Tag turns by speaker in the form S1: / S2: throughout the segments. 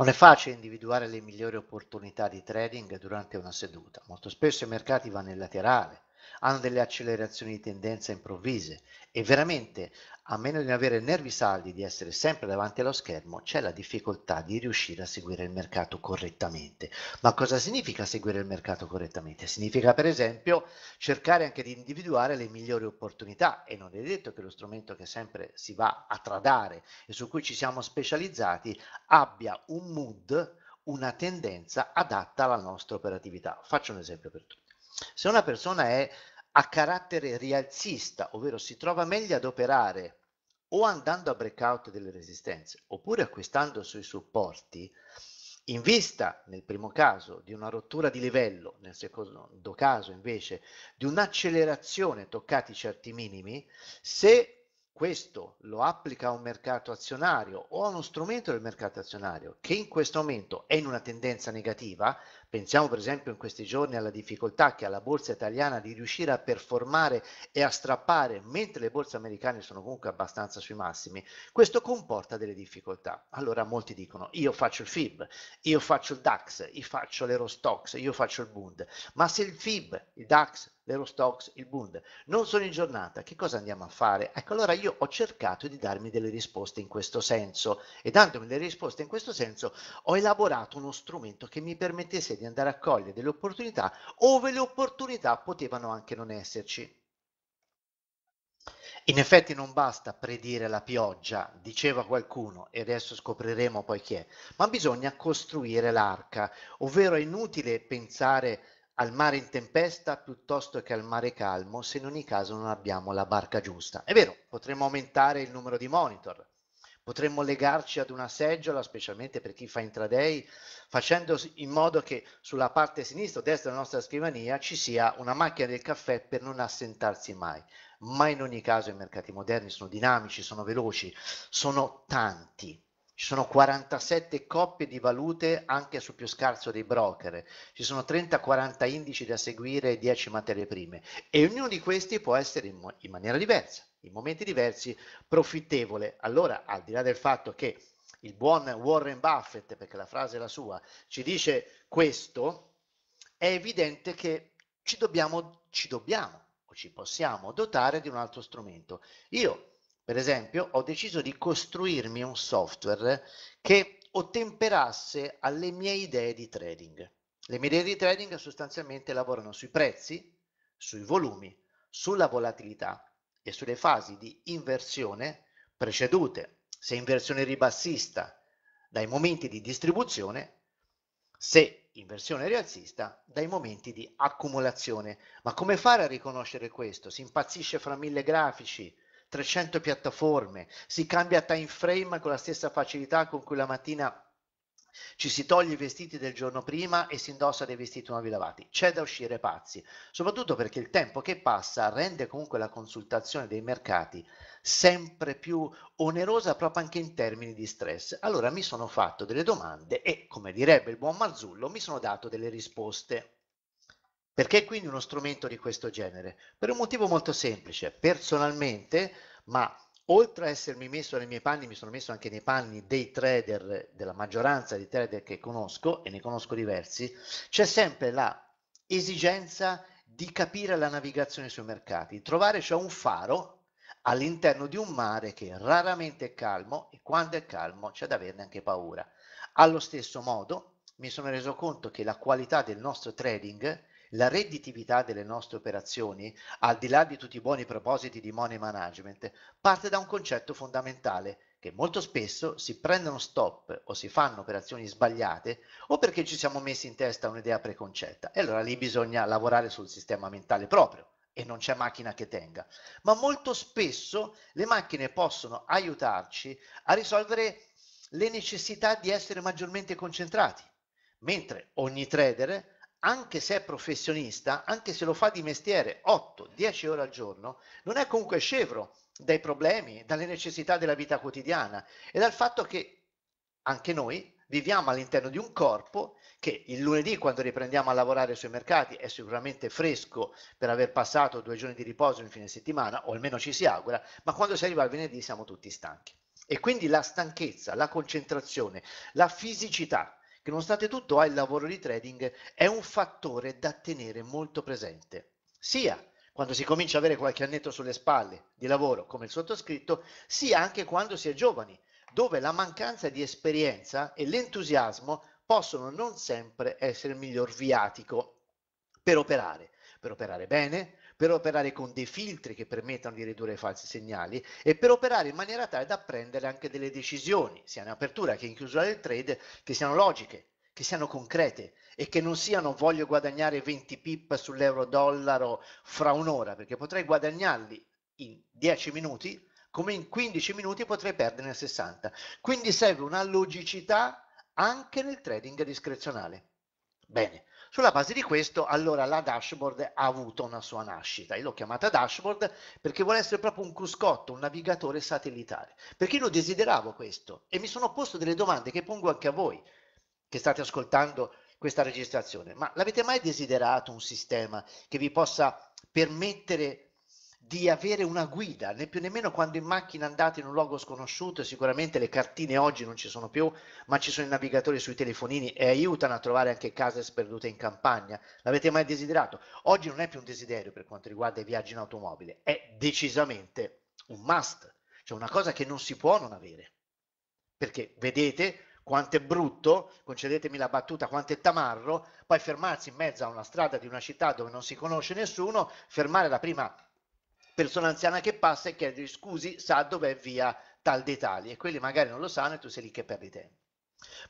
S1: Non è facile individuare le migliori opportunità di trading durante una seduta. Molto spesso i mercati vanno in laterale hanno delle accelerazioni di tendenza improvvise e veramente a meno di non avere nervi saldi, di essere sempre davanti allo schermo, c'è la difficoltà di riuscire a seguire il mercato correttamente. Ma cosa significa seguire il mercato correttamente? Significa per esempio cercare anche di individuare le migliori opportunità e non è detto che lo strumento che sempre si va a tradare e su cui ci siamo specializzati abbia un mood, una tendenza adatta alla nostra operatività. Faccio un esempio per tutti. Se una persona è a carattere rialzista, ovvero si trova meglio ad operare o andando a breakout delle resistenze oppure acquistando sui supporti, in vista nel primo caso di una rottura di livello, nel secondo caso invece di un'accelerazione toccati certi minimi, se questo lo applica a un mercato azionario o a uno strumento del mercato azionario che in questo momento è in una tendenza negativa, pensiamo per esempio in questi giorni alla difficoltà che ha la borsa italiana di riuscire a performare e a strappare mentre le borse americane sono comunque abbastanza sui massimi, questo comporta delle difficoltà. Allora molti dicono io faccio il FIB, io faccio il DAX, io faccio l'Eurostox, io faccio il Bund, ma se il FIB, il DAX, Stocks, il Bund. Non sono in giornata, che cosa andiamo a fare? Ecco, allora io ho cercato di darmi delle risposte in questo senso e dandomi delle risposte in questo senso ho elaborato uno strumento che mi permettesse di andare a cogliere delle opportunità ove le opportunità potevano anche non esserci. In effetti non basta predire la pioggia, diceva qualcuno, e adesso scopriremo poi chi è, ma bisogna costruire l'arca, ovvero è inutile pensare al mare in tempesta piuttosto che al mare calmo se in ogni caso non abbiamo la barca giusta. È vero, potremmo aumentare il numero di monitor, potremmo legarci ad una seggiola, specialmente per chi fa intraday, facendo in modo che sulla parte sinistra o destra della nostra scrivania ci sia una macchina del caffè per non assentarsi mai. Ma in ogni caso i mercati moderni sono dinamici, sono veloci, sono tanti ci sono 47 coppie di valute anche sul più scarso dei broker, ci sono 30-40 indici da seguire e 10 materie prime e ognuno di questi può essere in, in maniera diversa, in momenti diversi, profittevole. Allora, al di là del fatto che il buon Warren Buffett, perché la frase è la sua, ci dice questo, è evidente che ci dobbiamo, ci dobbiamo o ci possiamo dotare di un altro strumento. Io per esempio, ho deciso di costruirmi un software che ottemperasse alle mie idee di trading. Le mie idee di trading sostanzialmente lavorano sui prezzi, sui volumi, sulla volatilità e sulle fasi di inversione precedute, se inversione ribassista dai momenti di distribuzione, se inversione rialzista dai momenti di accumulazione. Ma come fare a riconoscere questo? Si impazzisce fra mille grafici, 300 piattaforme, si cambia time frame con la stessa facilità con cui la mattina ci si toglie i vestiti del giorno prima e si indossa dei vestiti nuovi lavati. C'è da uscire pazzi, soprattutto perché il tempo che passa rende comunque la consultazione dei mercati sempre più onerosa proprio anche in termini di stress. Allora mi sono fatto delle domande e, come direbbe il buon Marzullo, mi sono dato delle risposte. Perché quindi uno strumento di questo genere? Per un motivo molto semplice. Personalmente, ma oltre a essermi messo nei miei panni, mi sono messo anche nei panni dei trader, della maggioranza dei trader che conosco, e ne conosco diversi, c'è sempre la esigenza di capire la navigazione sui mercati, trovare cioè un faro all'interno di un mare che raramente è calmo e quando è calmo c'è da averne anche paura. Allo stesso modo mi sono reso conto che la qualità del nostro trading la redditività delle nostre operazioni, al di là di tutti i buoni propositi di money management, parte da un concetto fondamentale che molto spesso si prendono stop o si fanno operazioni sbagliate o perché ci siamo messi in testa un'idea preconcetta e allora lì bisogna lavorare sul sistema mentale proprio e non c'è macchina che tenga. Ma molto spesso le macchine possono aiutarci a risolvere le necessità di essere maggiormente concentrati, mentre ogni trader anche se è professionista, anche se lo fa di mestiere 8-10 ore al giorno, non è comunque scevro dai problemi, dalle necessità della vita quotidiana e dal fatto che anche noi viviamo all'interno di un corpo che il lunedì quando riprendiamo a lavorare sui mercati è sicuramente fresco per aver passato due giorni di riposo in fine settimana o almeno ci si augura, ma quando si arriva al venerdì siamo tutti stanchi. E quindi la stanchezza, la concentrazione, la fisicità che nonostante tutto ha ah, il lavoro di trading, è un fattore da tenere molto presente, sia quando si comincia ad avere qualche annetto sulle spalle di lavoro come il sottoscritto, sia anche quando si è giovani, dove la mancanza di esperienza e l'entusiasmo possono non sempre essere il miglior viatico per operare, per operare bene, per operare con dei filtri che permettano di ridurre i falsi segnali e per operare in maniera tale da prendere anche delle decisioni, sia in apertura che in chiusura del trade, che siano logiche, che siano concrete e che non siano voglio guadagnare 20 pip sull'euro dollaro fra un'ora, perché potrei guadagnarli in 10 minuti, come in 15 minuti potrei perderne 60. Quindi serve una logicità anche nel trading discrezionale. Bene, sulla base di questo, allora la dashboard ha avuto una sua nascita. Io l'ho chiamata dashboard perché vuole essere proprio un cruscotto, un navigatore satellitare. Perché io desideravo questo e mi sono posto delle domande che pongo anche a voi che state ascoltando questa registrazione. Ma l'avete mai desiderato un sistema che vi possa permettere di avere una guida, né più né quando in macchina andate in un luogo sconosciuto, sicuramente le cartine oggi non ci sono più, ma ci sono i navigatori sui telefonini e aiutano a trovare anche case sperdute in campagna. L'avete mai desiderato? Oggi non è più un desiderio per quanto riguarda i viaggi in automobile, è decisamente un must, cioè una cosa che non si può non avere. Perché vedete quanto è brutto, concedetemi la battuta, quanto è tamarro, poi fermarsi in mezzo a una strada di una città dove non si conosce nessuno, fermare la prima persona anziana che passa e chiede scusi, sa dov'è via tal dettaglio e quelli magari non lo sanno e tu sei lì che perdi tempo.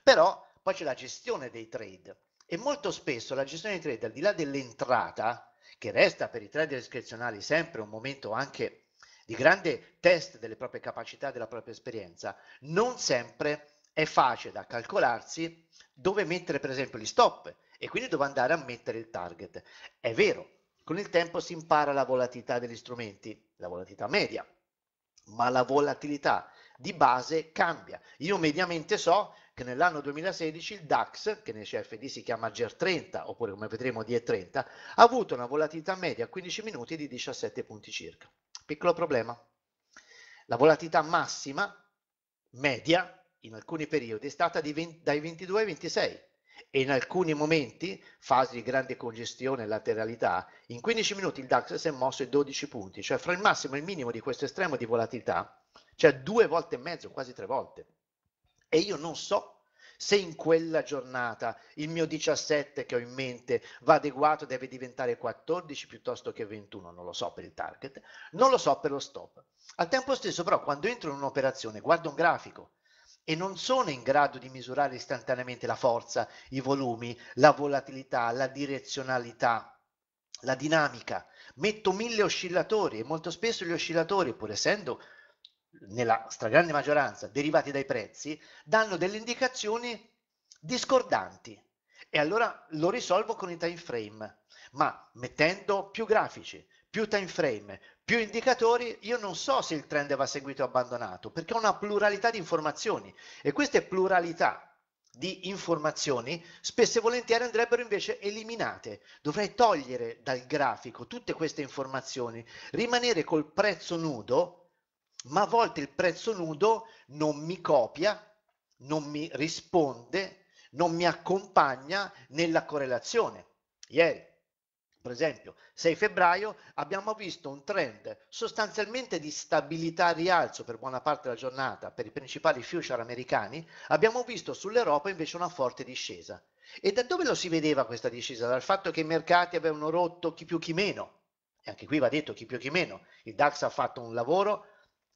S1: Però poi c'è la gestione dei trade e molto spesso la gestione dei trade al di là dell'entrata, che resta per i trader discrezionali sempre un momento anche di grande test delle proprie capacità, della propria esperienza, non sempre è facile da calcolarsi dove mettere per esempio gli stop e quindi dove andare a mettere il target. È vero, con il tempo si impara la volatilità degli strumenti, la volatilità media, ma la volatilità di base cambia. Io mediamente so che nell'anno 2016 il DAX, che nel CFD si chiama GER30, oppure come vedremo DE30, ha avuto una volatilità media a 15 minuti di 17 punti circa. Piccolo problema. La volatilità massima, media, in alcuni periodi è stata 20, dai 22 ai 26 e in alcuni momenti, fasi di grande congestione e lateralità, in 15 minuti il DAX si è mosso i 12 punti, cioè fra il massimo e il minimo di questo estremo di volatilità, cioè due volte e mezzo, quasi tre volte. E io non so se in quella giornata il mio 17 che ho in mente va adeguato, deve diventare 14 piuttosto che 21, non lo so per il target, non lo so per lo stop. Al tempo stesso però quando entro in un'operazione guardo un grafico, e non sono in grado di misurare istantaneamente la forza, i volumi, la volatilità, la direzionalità, la dinamica. Metto mille oscillatori e molto spesso gli oscillatori, pur essendo nella stragrande maggioranza derivati dai prezzi, danno delle indicazioni discordanti. E allora lo risolvo con i time frame, ma mettendo più grafici, più time frame, più indicatori, io non so se il trend va seguito o abbandonato, perché ho una pluralità di informazioni e queste pluralità di informazioni spesso e volentieri andrebbero invece eliminate. Dovrei togliere dal grafico tutte queste informazioni, rimanere col prezzo nudo, ma a volte il prezzo nudo non mi copia, non mi risponde, non mi accompagna nella correlazione. Ieri per esempio, 6 febbraio abbiamo visto un trend sostanzialmente di stabilità a rialzo per buona parte della giornata per i principali future americani, abbiamo visto sull'Europa invece una forte discesa. E da dove lo si vedeva questa discesa? Dal fatto che i mercati avevano rotto chi più chi meno. E anche qui va detto chi più chi meno. Il DAX ha fatto un lavoro,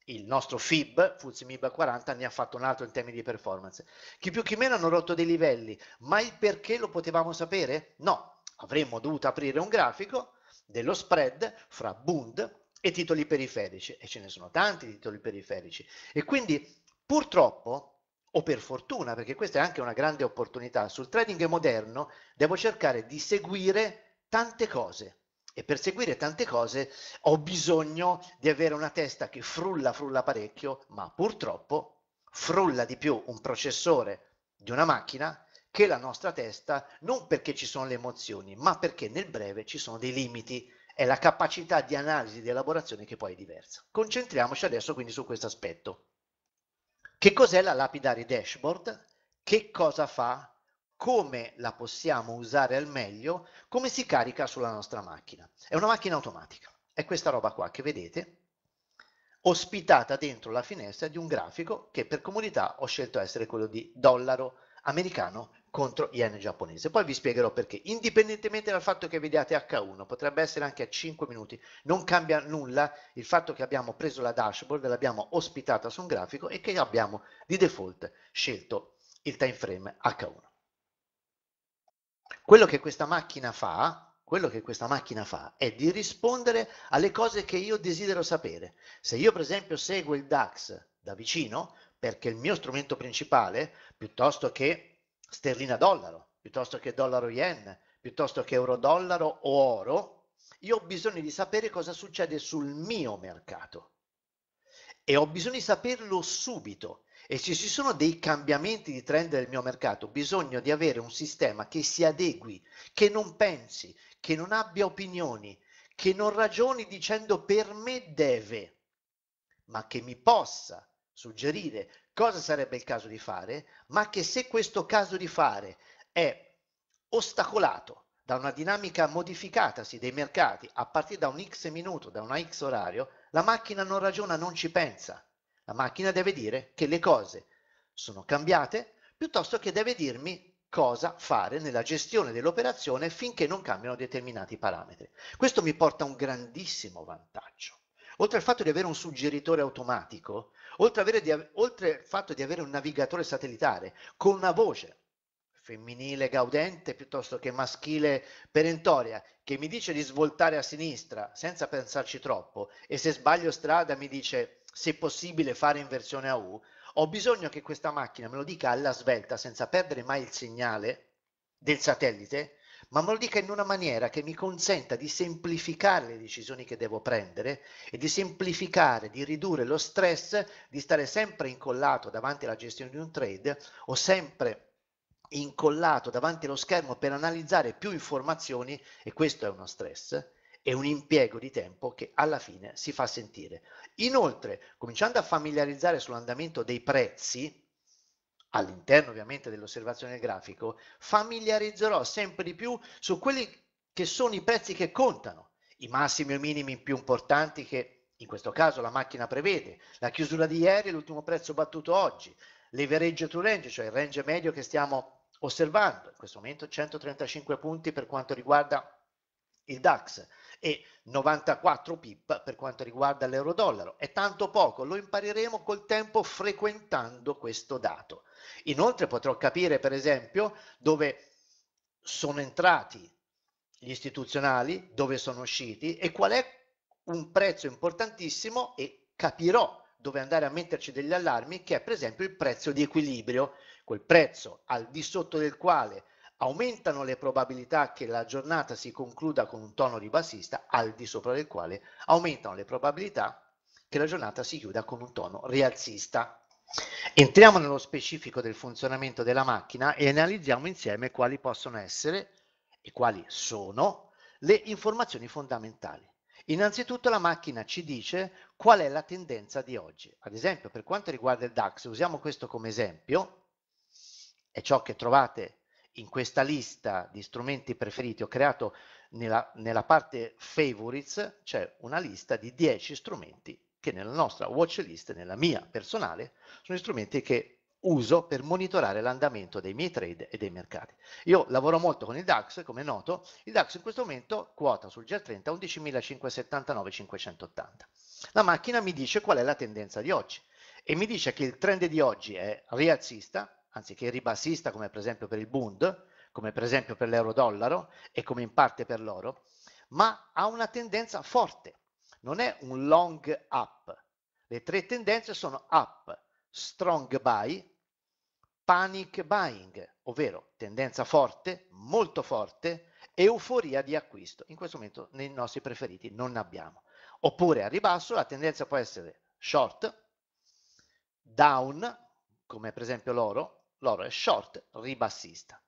S1: il nostro FIB, Fuzzi MIB 40, ne ha fatto un altro in termini di performance. Chi più chi meno hanno rotto dei livelli, ma il perché lo potevamo sapere? No, avremmo dovuto aprire un grafico dello spread fra Bund e titoli periferici, e ce ne sono tanti titoli periferici. E quindi purtroppo o per fortuna, perché questa è anche una grande opportunità, sul trading moderno devo cercare di seguire tante cose e per seguire tante cose ho bisogno di avere una testa che frulla, frulla parecchio, ma purtroppo frulla di più un processore di una macchina che la nostra testa, non perché ci sono le emozioni, ma perché nel breve ci sono dei limiti, è la capacità di analisi, di elaborazione che poi è diversa. Concentriamoci adesso quindi su questo aspetto. Che cos'è la lapidari dashboard? Che cosa fa? Come la possiamo usare al meglio? Come si carica sulla nostra macchina? È una macchina automatica, è questa roba qua che vedete, ospitata dentro la finestra di un grafico che per comodità ho scelto essere quello di dollaro americano contro yen giapponese. Poi vi spiegherò perché, indipendentemente dal fatto che vediate H1, potrebbe essere anche a 5 minuti, non cambia nulla il fatto che abbiamo preso la dashboard, l'abbiamo ospitata su un grafico e che abbiamo di default scelto il time frame H1. Quello che questa macchina fa, quello che questa macchina fa è di rispondere alle cose che io desidero sapere. Se io per esempio seguo il DAX da vicino, perché il mio strumento principale, piuttosto che sterlina dollaro, piuttosto che dollaro yen, piuttosto che euro dollaro o oro, io ho bisogno di sapere cosa succede sul mio mercato e ho bisogno di saperlo subito. E se ci sono dei cambiamenti di trend del mio mercato, bisogno di avere un sistema che si adegui, che non pensi, che non abbia opinioni, che non ragioni dicendo per me deve, ma che mi possa suggerire cosa sarebbe il caso di fare, ma che se questo caso di fare è ostacolato da una dinamica modificatasi dei mercati a partire da un x minuto, da una x orario, la macchina non ragiona, non ci pensa. La macchina deve dire che le cose sono cambiate piuttosto che deve dirmi cosa fare nella gestione dell'operazione finché non cambiano determinati parametri. Questo mi porta a un grandissimo vantaggio. Oltre al fatto di avere un suggeritore automatico, oltre, avere di, oltre il fatto di avere un navigatore satellitare con una voce femminile gaudente piuttosto che maschile perentoria, che mi dice di svoltare a sinistra senza pensarci troppo e se sbaglio strada mi dice se possibile fare inversione a U, ho bisogno che questa macchina me lo dica alla svelta senza perdere mai il segnale del satellite ma me lo dica in una maniera che mi consenta di semplificare le decisioni che devo prendere e di semplificare, di ridurre lo stress di stare sempre incollato davanti alla gestione di un trade o sempre incollato davanti allo schermo per analizzare più informazioni e questo è uno stress e un impiego di tempo che alla fine si fa sentire. Inoltre, cominciando a familiarizzare sull'andamento dei prezzi, all'interno ovviamente dell'osservazione del grafico, familiarizzerò sempre di più su quelli che sono i prezzi che contano, i massimi o i minimi più importanti che in questo caso la macchina prevede, la chiusura di ieri, l'ultimo prezzo battuto oggi, l'average to range, cioè il range medio che stiamo osservando, in questo momento 135 punti per quanto riguarda il DAX, e 94 pip per quanto riguarda l'euro-dollaro. È tanto poco, lo impareremo col tempo frequentando questo dato. Inoltre potrò capire, per esempio, dove sono entrati gli istituzionali, dove sono usciti e qual è un prezzo importantissimo e capirò dove andare a metterci degli allarmi, che è per esempio il prezzo di equilibrio, quel prezzo al di sotto del quale aumentano le probabilità che la giornata si concluda con un tono ribassista al di sopra del quale aumentano le probabilità che la giornata si chiuda con un tono rialzista. Entriamo nello specifico del funzionamento della macchina e analizziamo insieme quali possono essere e quali sono le informazioni fondamentali. Innanzitutto la macchina ci dice qual è la tendenza di oggi. Ad esempio, per quanto riguarda il DAX, usiamo questo come esempio, è ciò che trovate in questa lista di strumenti preferiti ho creato nella, nella parte favorites c'è una lista di 10 strumenti che nella nostra watch list, nella mia personale, sono strumenti che uso per monitorare l'andamento dei miei trade e dei mercati. Io lavoro molto con il DAX, come è noto, il DAX in questo momento quota sul GR30 11.579,580. La macchina mi dice qual è la tendenza di oggi e mi dice che il trend di oggi è rialzista, anziché ribassista come per esempio per il Bund, come per esempio per l'euro-dollaro e come in parte per l'oro, ma ha una tendenza forte, non è un long up. Le tre tendenze sono up, strong buy, panic buying, ovvero tendenza forte, molto forte, euforia di acquisto. In questo momento nei nostri preferiti non ne abbiamo. Oppure a ribasso la tendenza può essere short, down, come per esempio l'oro, l'oro è short ribassista.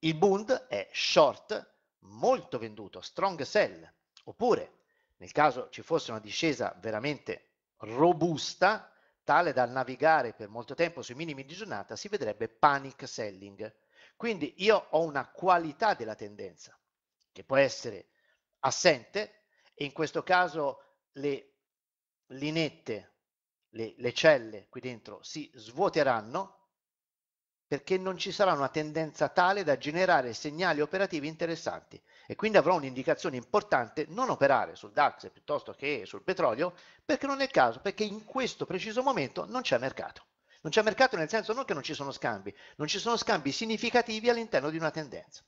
S1: Il Bund è short molto venduto, strong sell, oppure nel caso ci fosse una discesa veramente robusta, tale da navigare per molto tempo sui minimi di giornata, si vedrebbe panic selling. Quindi io ho una qualità della tendenza che può essere assente e in questo caso le linette, le, le celle qui dentro si svuoteranno perché non ci sarà una tendenza tale da generare segnali operativi interessanti e quindi avrò un'indicazione importante non operare sul DAX piuttosto che sul petrolio perché non è il caso, perché in questo preciso momento non c'è mercato. Non c'è mercato nel senso non che non ci sono scambi, non ci sono scambi significativi all'interno di una tendenza.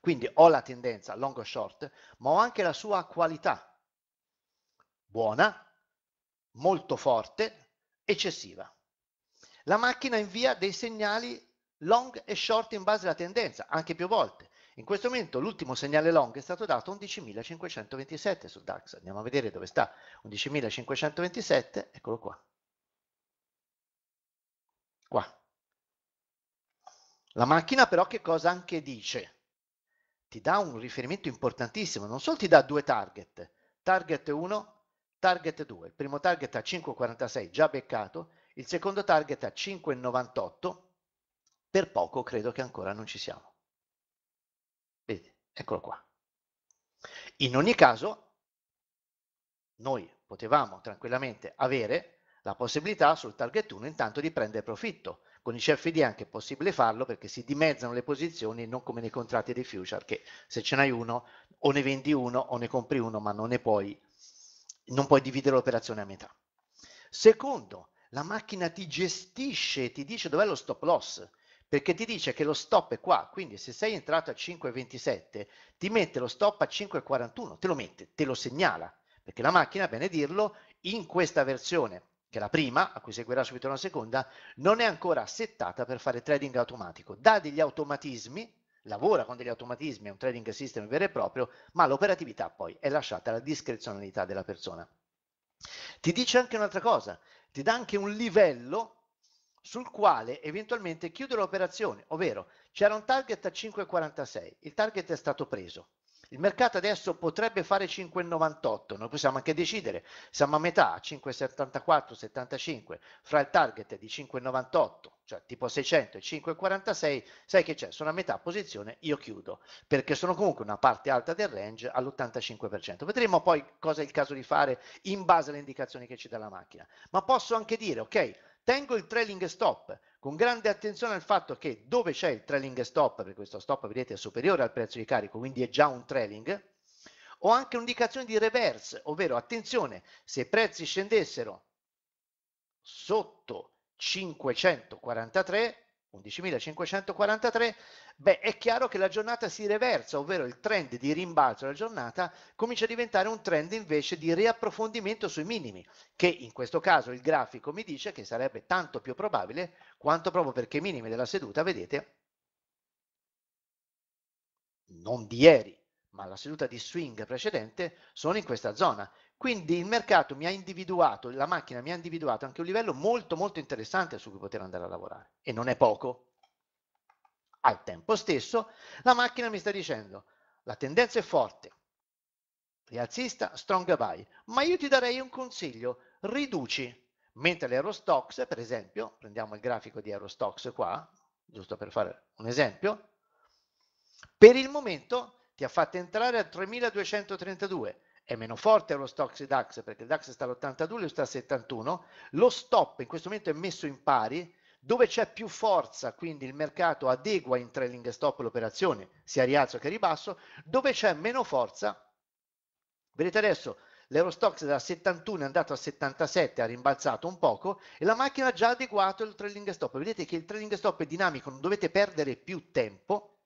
S1: Quindi ho la tendenza long o short, ma ho anche la sua qualità buona, molto forte, eccessiva. La macchina invia dei segnali long e short in base alla tendenza, anche più volte. In questo momento l'ultimo segnale long è stato dato 11.527 sul DAX. Andiamo a vedere dove sta. 11.527, eccolo qua. Qua. La macchina però che cosa anche dice? Ti dà un riferimento importantissimo, non solo ti dà due target, target 1, target 2. Il primo target a 5,46 già beccato, il secondo target a 5,98, per poco credo che ancora non ci siamo. Vedete, eccolo qua. In ogni caso, noi potevamo tranquillamente avere la possibilità sul target 1 intanto di prendere profitto. Con i CFD è anche possibile farlo perché si dimezzano le posizioni, non come nei contratti dei future, che se ce n'hai uno o ne vendi uno o ne compri uno, ma non ne puoi, non puoi dividere l'operazione a metà. Secondo la macchina ti gestisce, ti dice dov'è lo stop loss, perché ti dice che lo stop è qua, quindi se sei entrato a 5,27 ti mette lo stop a 5,41, te lo mette, te lo segnala, perché la macchina, bene dirlo, in questa versione, che è la prima, a cui seguirà subito una seconda, non è ancora settata per fare trading automatico, dà degli automatismi, lavora con degli automatismi, è un trading system vero e proprio, ma l'operatività poi è lasciata alla discrezionalità della persona. Ti dice anche un'altra cosa, ti dà anche un livello sul quale eventualmente chiudere l'operazione, ovvero c'era un target a 5,46, il target è stato preso, il mercato adesso potrebbe fare 5,98, noi possiamo anche decidere, siamo a metà, 5,74, 75, fra il target di 5,98 cioè tipo 600 e 5,46, sai che c'è, sono a metà posizione, io chiudo, perché sono comunque una parte alta del range all'85%. Vedremo poi cosa è il caso di fare in base alle indicazioni che ci dà la macchina. Ma posso anche dire, ok, tengo il trailing stop, con grande attenzione al fatto che dove c'è il trailing stop, perché questo stop vedete è superiore al prezzo di carico, quindi è già un trailing, ho anche un'indicazione di reverse, ovvero attenzione, se i prezzi scendessero sotto 543, 11.543, beh, è chiaro che la giornata si reversa, ovvero il trend di rimbalzo della giornata comincia a diventare un trend invece di riapprofondimento sui minimi, che in questo caso il grafico mi dice che sarebbe tanto più probabile quanto proprio perché i minimi della seduta, vedete, non di ieri, ma la seduta di swing precedente, sono in questa zona quindi il mercato mi ha individuato, la macchina mi ha individuato anche un livello molto molto interessante su cui poter andare a lavorare e non è poco. Al tempo stesso la macchina mi sta dicendo la tendenza è forte, rialzista, strong buy, ma io ti darei un consiglio, riduci, mentre l'Eurostox, per esempio, prendiamo il grafico di Eurostox qua, giusto per fare un esempio, per il momento ti ha fatto entrare a 3232, è meno forte Eurostox e DAX perché il DAX sta all'82, lui sta a 71, lo stop in questo momento è messo in pari, dove c'è più forza, quindi il mercato adegua in trailing stop l'operazione, sia a rialzo che ribasso, dove c'è meno forza, vedete adesso l'Eurostox da 71 è andato a 77, ha rimbalzato un poco e la macchina ha già adeguato il trailing stop, vedete che il trailing stop è dinamico, non dovete perdere più tempo,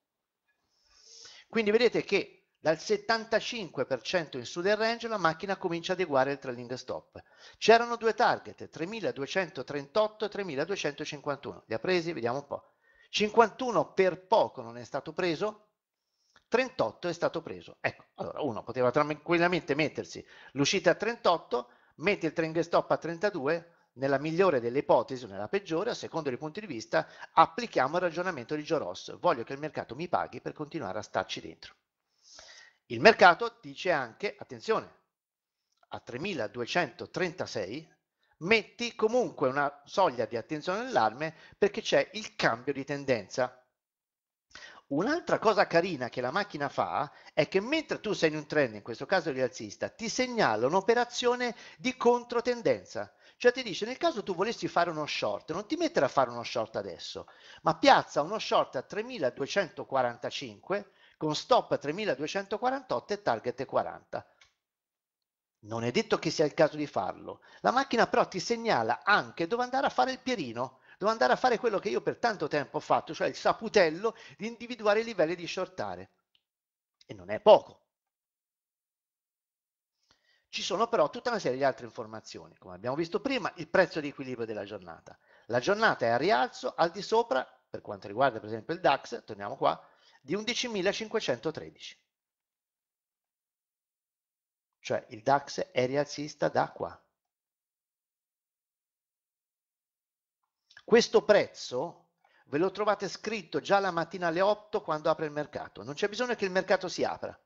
S1: quindi vedete che dal 75% in su del range la macchina comincia ad adeguare il trailing stop. C'erano due target, 3238 e 3251. Li ha presi? Vediamo un po'. 51 per poco non è stato preso, 38 è stato preso. Ecco, allora uno poteva tranquillamente mettersi l'uscita a 38, mette il trailing stop a 32, nella migliore delle ipotesi o nella peggiore, a secondo dei punti di vista, applichiamo il ragionamento di Joe Ross. Voglio che il mercato mi paghi per continuare a starci dentro. Il mercato dice anche, attenzione, a 3236 metti comunque una soglia di attenzione all'allarme perché c'è il cambio di tendenza. Un'altra cosa carina che la macchina fa è che mentre tu sei in un trend, in questo caso rialzista, ti segnala un'operazione di controtendenza. Cioè ti dice, nel caso tu volessi fare uno short, non ti mettere a fare uno short adesso, ma piazza uno short a 3245 con stop 3248 e target 40. Non è detto che sia il caso di farlo, la macchina però ti segnala anche dove andare a fare il pierino, dove andare a fare quello che io per tanto tempo ho fatto, cioè il saputello di individuare i livelli di shortare. E non è poco. Ci sono però tutta una serie di altre informazioni, come abbiamo visto prima, il prezzo di equilibrio della giornata. La giornata è a rialzo, al di sopra, per quanto riguarda per esempio il DAX, torniamo qua, di 11.513. Cioè il DAX è rialzista da qua. Questo prezzo ve lo trovate scritto già la mattina alle 8 quando apre il mercato. Non c'è bisogno che il mercato si apra.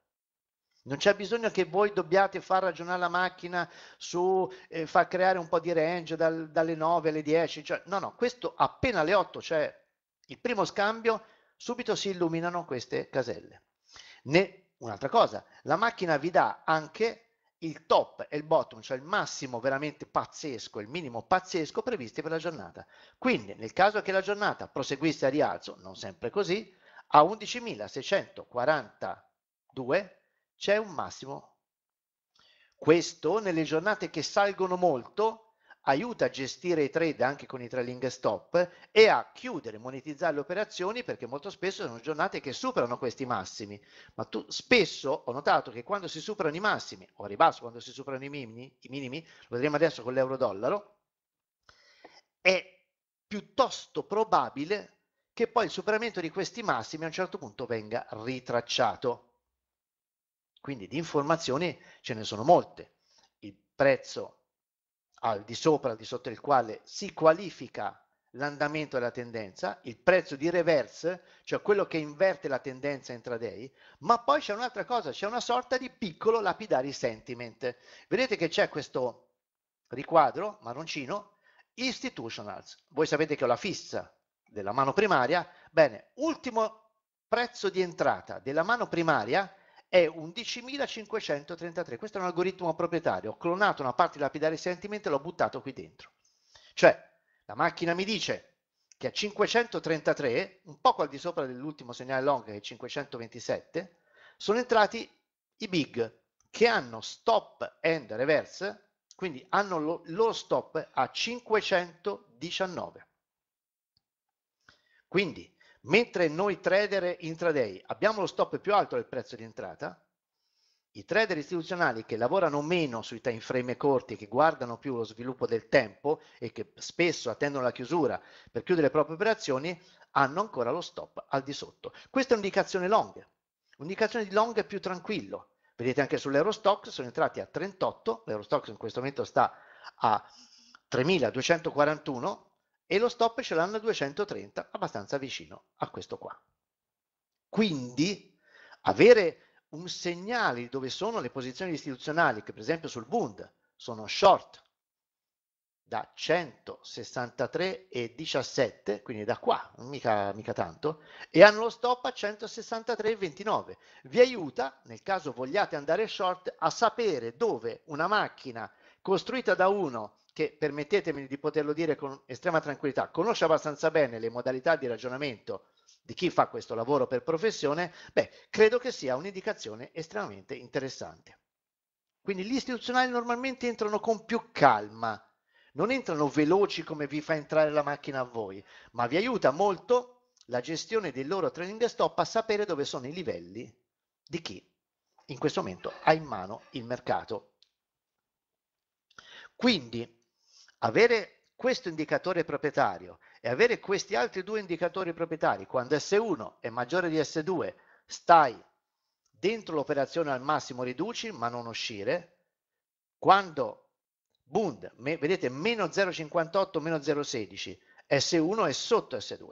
S1: Non c'è bisogno che voi dobbiate far ragionare la macchina su eh, far creare un po' di range dal, dalle 9 alle 10. Cioè, no, no, questo appena alle 8 c'è cioè il primo scambio, subito si illuminano queste caselle. Né un'altra cosa, la macchina vi dà anche il top e il bottom, cioè il massimo veramente pazzesco, il minimo pazzesco previsti per la giornata. Quindi nel caso che la giornata proseguisse a rialzo, non sempre così, a 11.642 c'è un massimo. Questo nelle giornate che salgono molto aiuta a gestire i trade anche con i trailing stop e a chiudere, monetizzare le operazioni perché molto spesso sono giornate che superano questi massimi. Ma tu, spesso ho notato che quando si superano i massimi o a ribasso quando si superano i minimi, i minimi lo vedremo adesso con l'euro dollaro, è piuttosto probabile che poi il superamento di questi massimi a un certo punto venga ritracciato. Quindi di informazioni ce ne sono molte. Il prezzo al di sopra, al di sotto il quale si qualifica l'andamento della tendenza, il prezzo di reverse, cioè quello che inverte la tendenza intraday, ma poi c'è un'altra cosa, c'è una sorta di piccolo lapidari sentiment. Vedete che c'è questo riquadro marroncino, institutionals. Voi sapete che ho la fissa della mano primaria, bene, ultimo prezzo di entrata della mano primaria è 11.533. Questo è un algoritmo proprietario. Ho clonato una parte lapidare sentiment e l'ho buttato qui dentro. Cioè, la macchina mi dice che a 533, un poco al di sopra dell'ultimo segnale long che è 527, sono entrati i big che hanno stop and reverse, quindi hanno lo, il loro stop a 519. Quindi Mentre noi trader intraday abbiamo lo stop più alto del prezzo di entrata, i trader istituzionali che lavorano meno sui time frame corti, che guardano più lo sviluppo del tempo e che spesso attendono la chiusura per chiudere le proprie operazioni, hanno ancora lo stop al di sotto. Questa è un'indicazione long, un'indicazione di long più tranquillo. Vedete anche sull'Eurostox sono entrati a 38, l'Eurostox in questo momento sta a 3241, e lo stop ce l'hanno a 230, abbastanza vicino a questo qua. Quindi avere un segnale dove sono le posizioni istituzionali, che per esempio sul Bund sono short da 163,17, quindi da qua, mica, mica tanto, e hanno lo stop a 163,29. Vi aiuta, nel caso vogliate andare short, a sapere dove una macchina costruita da uno che permettetemi di poterlo dire con estrema tranquillità, conosce abbastanza bene le modalità di ragionamento di chi fa questo lavoro per professione, beh, credo che sia un'indicazione estremamente interessante. Quindi gli istituzionali normalmente entrano con più calma, non entrano veloci come vi fa entrare la macchina a voi, ma vi aiuta molto la gestione del loro training stop a sapere dove sono i livelli di chi in questo momento ha in mano il mercato. Quindi avere questo indicatore proprietario e avere questi altri due indicatori proprietari quando S1 è maggiore di S2 stai dentro l'operazione al massimo riduci ma non uscire quando Bund me, vedete meno 0,58 meno 0,16 S1 è sotto S2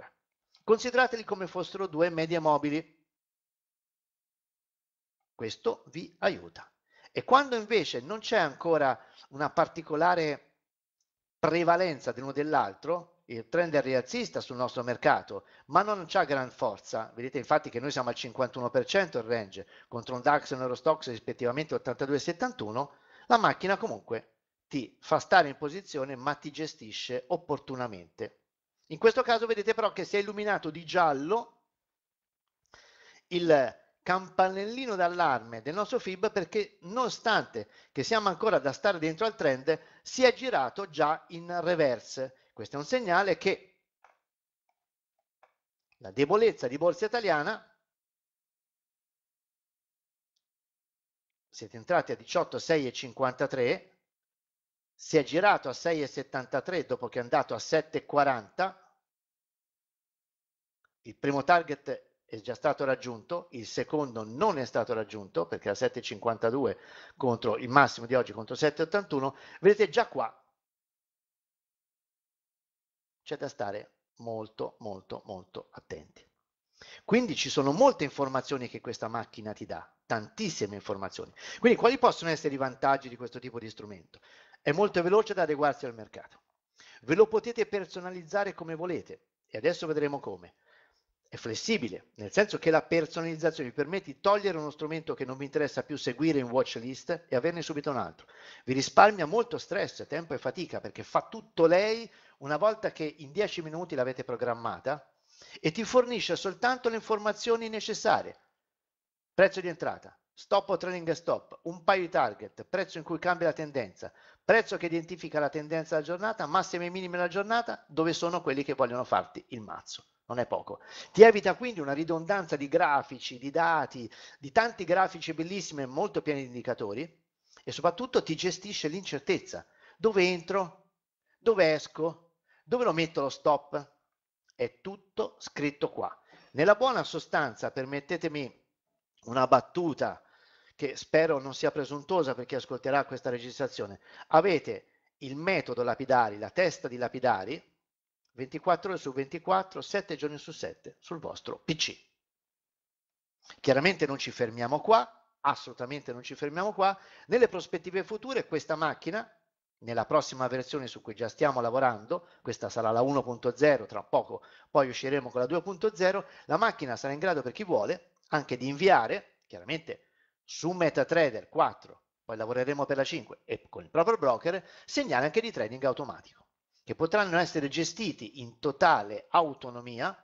S1: considerateli come fossero due medie mobili questo vi aiuta e quando invece non c'è ancora una particolare prevalenza dell'uno dell'altro, il trend è rialzista sul nostro mercato, ma non c'ha gran forza. Vedete infatti che noi siamo al 51% il range contro un DAX e un Eurostox rispettivamente 82 e 71, la macchina comunque ti fa stare in posizione ma ti gestisce opportunamente. In questo caso vedete però che si è illuminato di giallo il campanellino d'allarme del nostro FIB perché nonostante che siamo ancora da stare dentro al trend si è girato già in reverse questo è un segnale che la debolezza di borsa italiana siete entrati a e 53 si è girato a 6,73 dopo che è andato a 7,40 il primo target è già stato raggiunto, il secondo non è stato raggiunto perché era 7,52 contro il massimo di oggi contro 7,81, vedete già qua c'è da stare molto molto molto attenti. Quindi ci sono molte informazioni che questa macchina ti dà, tantissime informazioni. Quindi quali possono essere i vantaggi di questo tipo di strumento? È molto veloce da adeguarsi al mercato. Ve lo potete personalizzare come volete e adesso vedremo come è flessibile, nel senso che la personalizzazione vi permette di togliere uno strumento che non vi interessa più seguire in watch list e averne subito un altro. Vi risparmia molto stress, tempo e fatica perché fa tutto lei una volta che in 10 minuti l'avete programmata e ti fornisce soltanto le informazioni necessarie. Prezzo di entrata, stop o trailing stop, un paio di target, prezzo in cui cambia la tendenza, prezzo che identifica la tendenza della giornata, massimi e minimi della giornata, dove sono quelli che vogliono farti il mazzo non è poco. Ti evita quindi una ridondanza di grafici, di dati, di tanti grafici bellissimi e molto pieni di indicatori e soprattutto ti gestisce l'incertezza. Dove entro? Dove esco? Dove lo metto lo stop? È tutto scritto qua. Nella buona sostanza, permettetemi una battuta che spero non sia presuntuosa per chi ascolterà questa registrazione. Avete il metodo lapidari, la testa di lapidari, 24 ore su 24, 7 giorni su 7 sul vostro PC. Chiaramente non ci fermiamo qua, assolutamente non ci fermiamo qua. Nelle prospettive future questa macchina, nella prossima versione su cui già stiamo lavorando, questa sarà la 1.0, tra poco poi usciremo con la 2.0, la macchina sarà in grado per chi vuole anche di inviare, chiaramente su MetaTrader 4, poi lavoreremo per la 5 e con il proprio broker, segnale anche di trading automatico che potranno essere gestiti in totale autonomia,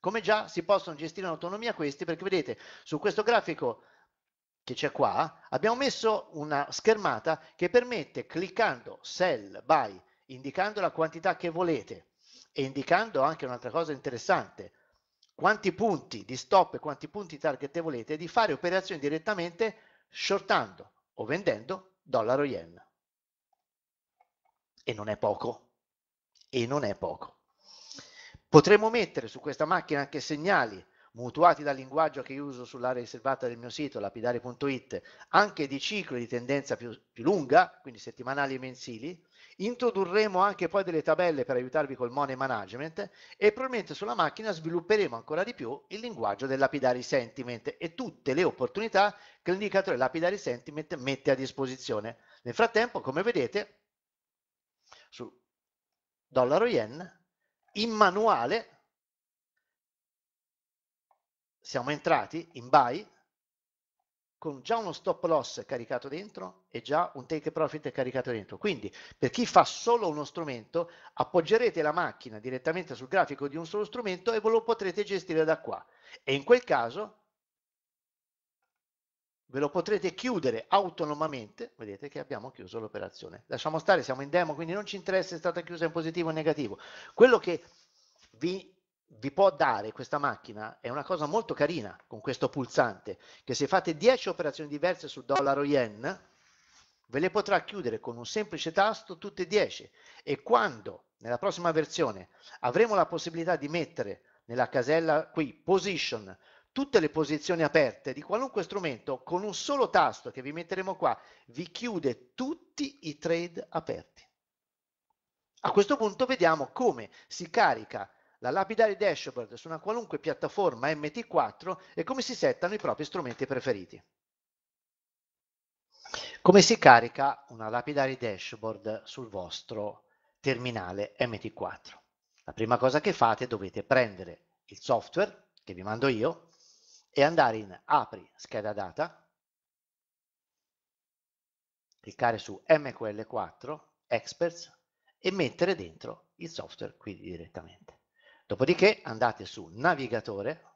S1: come già si possono gestire in autonomia questi, perché vedete su questo grafico che c'è qua, abbiamo messo una schermata che permette cliccando sell buy, indicando la quantità che volete e indicando anche un'altra cosa interessante, quanti punti di stop e quanti punti target volete, di fare operazioni direttamente shortando o vendendo dollaro yen. E non è poco e non è poco. Potremmo mettere su questa macchina anche segnali mutuati dal linguaggio che uso sull'area riservata del mio sito, lapidare.it, anche di ciclo di tendenza più, più, lunga, quindi settimanali e mensili, introdurremo anche poi delle tabelle per aiutarvi col money management e probabilmente sulla macchina svilupperemo ancora di più il linguaggio del lapidari sentiment e tutte le opportunità che l'indicatore lapidari sentiment mette a disposizione. Nel frattempo, come vedete, su dollaro yen, in manuale siamo entrati in buy con già uno stop loss caricato dentro e già un take profit caricato dentro. Quindi per chi fa solo uno strumento appoggerete la macchina direttamente sul grafico di un solo strumento e ve lo potrete gestire da qua. E in quel caso ve lo potrete chiudere autonomamente, vedete che abbiamo chiuso l'operazione. Lasciamo stare, siamo in demo, quindi non ci interessa se è stata chiusa in positivo o in negativo. Quello che vi, vi può dare questa macchina è una cosa molto carina con questo pulsante, che se fate 10 operazioni diverse sul dollaro yen, ve le potrà chiudere con un semplice tasto tutte 10 e quando nella prossima versione avremo la possibilità di mettere nella casella qui position tutte le posizioni aperte di qualunque strumento con un solo tasto che vi metteremo qua vi chiude tutti i trade aperti. A questo punto vediamo come si carica la lapidary dashboard su una qualunque piattaforma MT4 e come si settano i propri strumenti preferiti. Come si carica una lapidary dashboard sul vostro terminale MT4? La prima cosa che fate dovete prendere il software che vi mando io, e andare in apri scheda data, cliccare su MQL4, experts e mettere dentro il software qui direttamente. Dopodiché andate su navigatore,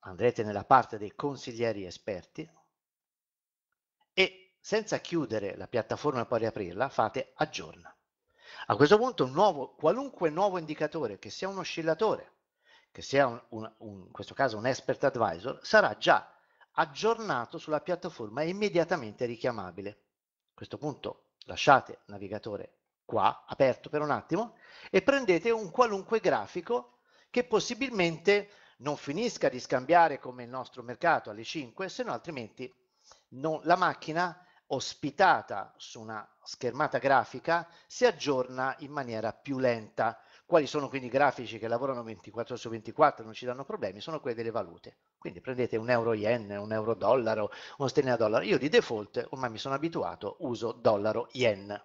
S1: andrete nella parte dei consiglieri esperti e senza chiudere la piattaforma e poi riaprirla fate aggiorna. A questo punto nuovo, qualunque nuovo indicatore, che sia un oscillatore, che sia un, un, un, in questo caso un expert advisor, sarà già aggiornato sulla piattaforma e immediatamente richiamabile. A questo punto lasciate il navigatore qua, aperto per un attimo, e prendete un qualunque grafico che possibilmente non finisca di scambiare come il nostro mercato alle 5, se no altrimenti non, la macchina ospitata su una schermata grafica si aggiorna in maniera più lenta quali sono quindi i grafici che lavorano 24 su 24 non ci danno problemi, sono quelli delle valute. Quindi prendete un euro yen, un euro dollaro, uno sterlina dollaro. Io di default, ormai mi sono abituato, uso dollaro yen.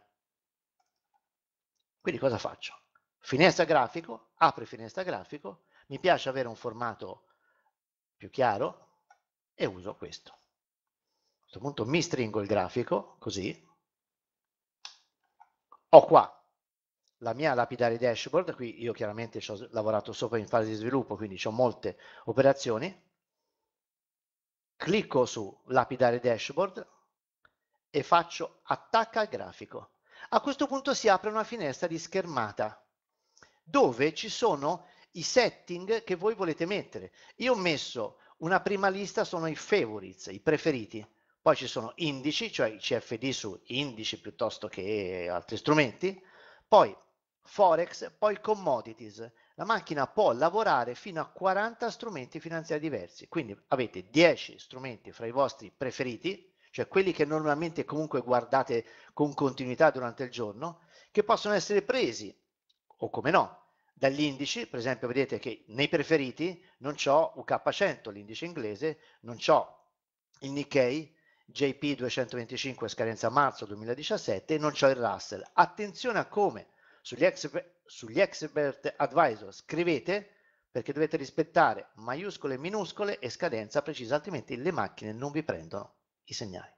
S1: Quindi cosa faccio? Finestra grafico, apro finestra grafico, mi piace avere un formato più chiaro e uso questo. A questo punto mi stringo il grafico, così. Ho qua la mia lapidary dashboard, qui io chiaramente ci ho lavorato sopra in fase di sviluppo, quindi ho molte operazioni, clicco su lapidary dashboard e faccio attacca al grafico. A questo punto si apre una finestra di schermata dove ci sono i setting che voi volete mettere. Io ho messo una prima lista, sono i favorites, i preferiti. Poi ci sono indici, cioè i CFD su indici piuttosto che altri strumenti. Poi Forex, poi commodities. La macchina può lavorare fino a 40 strumenti finanziari diversi, quindi avete 10 strumenti fra i vostri preferiti, cioè quelli che normalmente comunque guardate con continuità durante il giorno, che possono essere presi, o come no, dagli indici, per esempio vedete che nei preferiti non ho UK100, l'indice inglese, non ho il Nikkei, JP 225 scadenza marzo 2017, non ho il Russell. Attenzione a come sugli, expert, sugli expert advisor scrivete perché dovete rispettare maiuscole, e minuscole e scadenza precisa, altrimenti le macchine non vi prendono i segnali.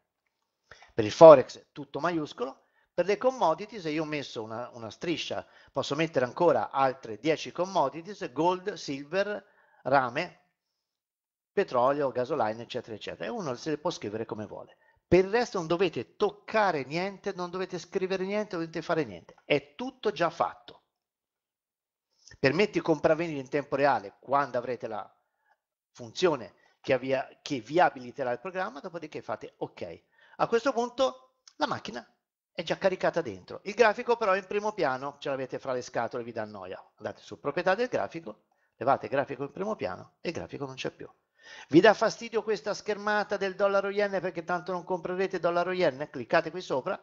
S1: Per il forex tutto maiuscolo, per le commodities se io ho messo una, una striscia posso mettere ancora altre 10 commodities, gold, silver, rame, petrolio, gasoline eccetera, eccetera, e uno se le può scrivere come vuole. Per il resto non dovete toccare niente, non dovete scrivere niente, non dovete fare niente. È tutto già fatto. Permette di compravendita in tempo reale quando avrete la funzione che, avvia, che vi abiliterà il programma, dopodiché fate ok. A questo punto la macchina è già caricata dentro. Il grafico però è in primo piano, ce l'avete fra le scatole, vi dà noia. Andate su proprietà del grafico, levate il grafico in primo piano e il grafico non c'è più. Vi dà fastidio questa schermata del dollaro yen perché tanto non comprerete dollaro yen? Cliccate qui sopra,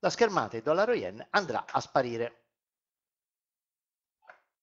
S1: la schermata di dollaro yen andrà a sparire.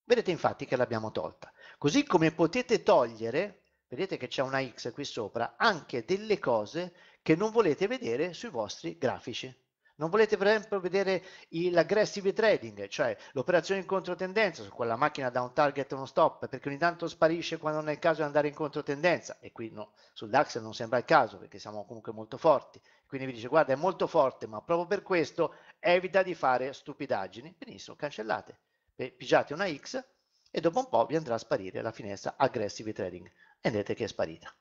S1: Vedete infatti che l'abbiamo tolta. Così come potete togliere, vedete che c'è una X qui sopra, anche delle cose che non volete vedere sui vostri grafici. Non volete per esempio vedere l'aggressive trading, cioè l'operazione in controtendenza su quella macchina da un target a uno stop, perché ogni tanto sparisce quando non è il caso di andare in controtendenza, e qui no, sul DAX non sembra il caso, perché siamo comunque molto forti. Quindi vi dice, guarda, è molto forte, ma proprio per questo evita di fare stupidaggini. Benissimo, cancellate, pigiate una X e dopo un po' vi andrà a sparire la finestra aggressive trading. E vedete che è sparita.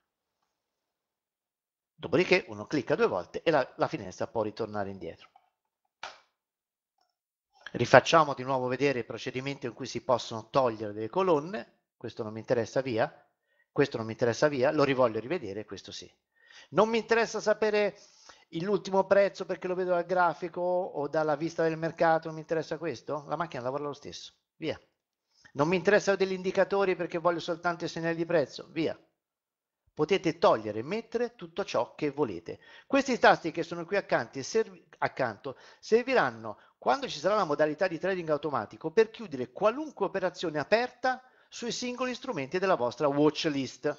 S1: Dopodiché uno clicca due volte e la, la finestra può ritornare indietro. Rifacciamo di nuovo vedere il procedimento in cui si possono togliere delle colonne, questo non mi interessa via, questo non mi interessa via, lo rivoglio rivedere, questo sì. Non mi interessa sapere l'ultimo prezzo perché lo vedo dal grafico o dalla vista del mercato, non mi interessa questo, la macchina lavora lo stesso, via. Non mi interessano degli indicatori perché voglio soltanto i segnali di prezzo, via. Potete togliere e mettere tutto ciò che volete. Questi tasti che sono qui accanto, accanto serviranno quando ci sarà la modalità di trading automatico per chiudere qualunque operazione aperta sui singoli strumenti della vostra watch list.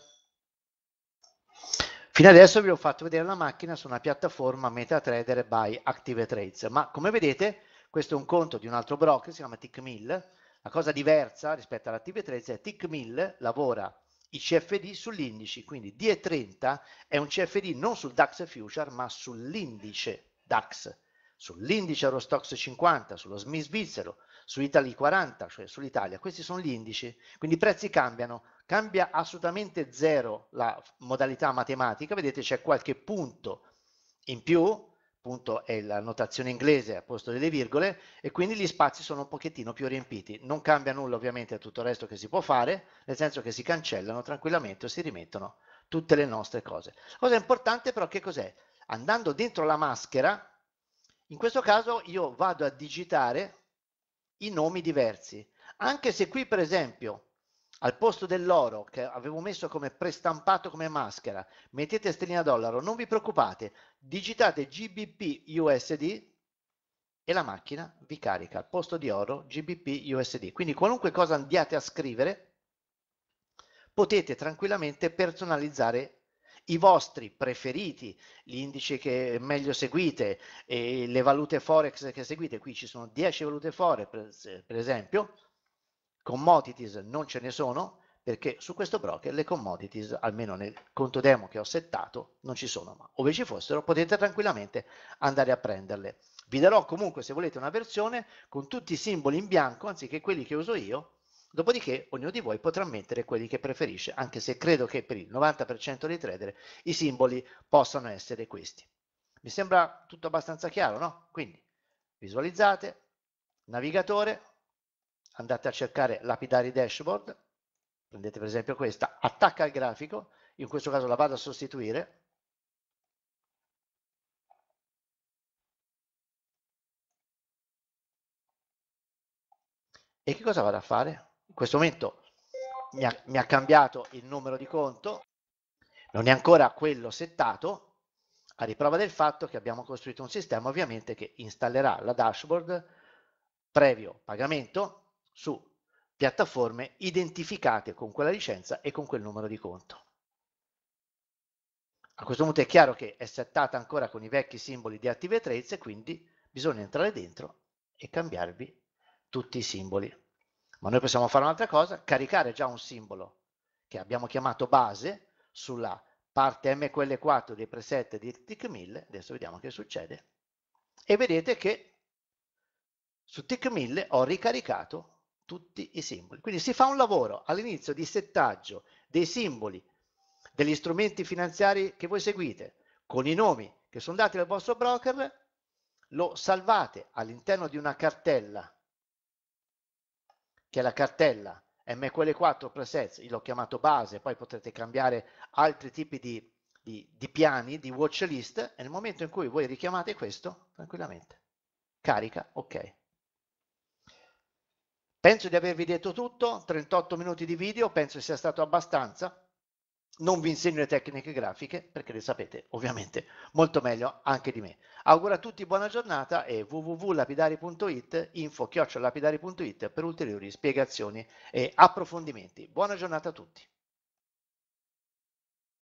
S1: Fino adesso vi ho fatto vedere la macchina su una piattaforma MetaTrader by ActiveTrades, ma come vedete questo è un conto di un altro broker, si chiama TickMill. La cosa diversa rispetto all'ActiveTrades è che TickMill lavora i CFD sull'indice, quindi DE30 è un CFD non sul DAX Future ma sull'indice DAX sull'indice Eurostox 50, sullo SMI svizzero, su Italy 40, cioè sull'Italia. Questi sono gli indici, quindi i prezzi cambiano, cambia assolutamente zero la modalità matematica, vedete c'è qualche punto in più, punto è la notazione inglese al posto delle virgole, e quindi gli spazi sono un pochettino più riempiti. Non cambia nulla ovviamente a tutto il resto che si può fare, nel senso che si cancellano tranquillamente o si rimettono tutte le nostre cose. La cosa importante però che cos'è? Andando dentro la maschera, in questo caso io vado a digitare i nomi diversi, anche se qui per esempio al posto dell'oro che avevo messo come prestampato come maschera, mettete stellina dollaro, non vi preoccupate, digitate GBP USD e la macchina vi carica al posto di oro GBP USD. Quindi qualunque cosa andiate a scrivere potete tranquillamente personalizzare i vostri preferiti, gli indici che meglio seguite, e le valute forex che seguite, qui ci sono 10 valute forex per, per esempio, commodities non ce ne sono perché su questo broker le commodities, almeno nel conto demo che ho settato, non ci sono, ma ove ci fossero potete tranquillamente andare a prenderle. Vi darò comunque, se volete, una versione con tutti i simboli in bianco, anziché quelli che uso io, Dopodiché ognuno di voi potrà mettere quelli che preferisce, anche se credo che per il 90% dei trader i simboli possano essere questi. Mi sembra tutto abbastanza chiaro, no? Quindi visualizzate, navigatore, andate a cercare lapidari dashboard, prendete per esempio questa, attacca al grafico, in questo caso la vado a sostituire, E che cosa vado a fare? in questo momento mi ha, mi ha cambiato il numero di conto, non è ancora quello settato, a riprova del fatto che abbiamo costruito un sistema ovviamente che installerà la dashboard previo pagamento su piattaforme identificate con quella licenza e con quel numero di conto. A questo punto è chiaro che è settata ancora con i vecchi simboli di Active e quindi bisogna entrare dentro e cambiarvi tutti i simboli. Ma noi possiamo fare un'altra cosa, caricare già un simbolo che abbiamo chiamato base sulla parte MQL4 dei preset di TIC1000, adesso vediamo che succede, e vedete che su TIC1000 ho ricaricato tutti i simboli. Quindi si fa un lavoro all'inizio di settaggio dei simboli degli strumenti finanziari che voi seguite con i nomi che sono dati dal vostro broker, lo salvate all'interno di una cartella che è la cartella MQL4 presets, l'ho chiamato base, poi potrete cambiare altri tipi di, di, di piani, di watch list, e nel momento in cui voi richiamate questo, tranquillamente, carica, ok. Penso di avervi detto tutto, 38 minuti di video, penso sia stato abbastanza non vi insegno le tecniche grafiche perché le sapete ovviamente molto meglio anche di me. Auguro a tutti buona giornata e www.lapidari.it, info chiocciolapidari.it per ulteriori spiegazioni e approfondimenti. Buona giornata a tutti.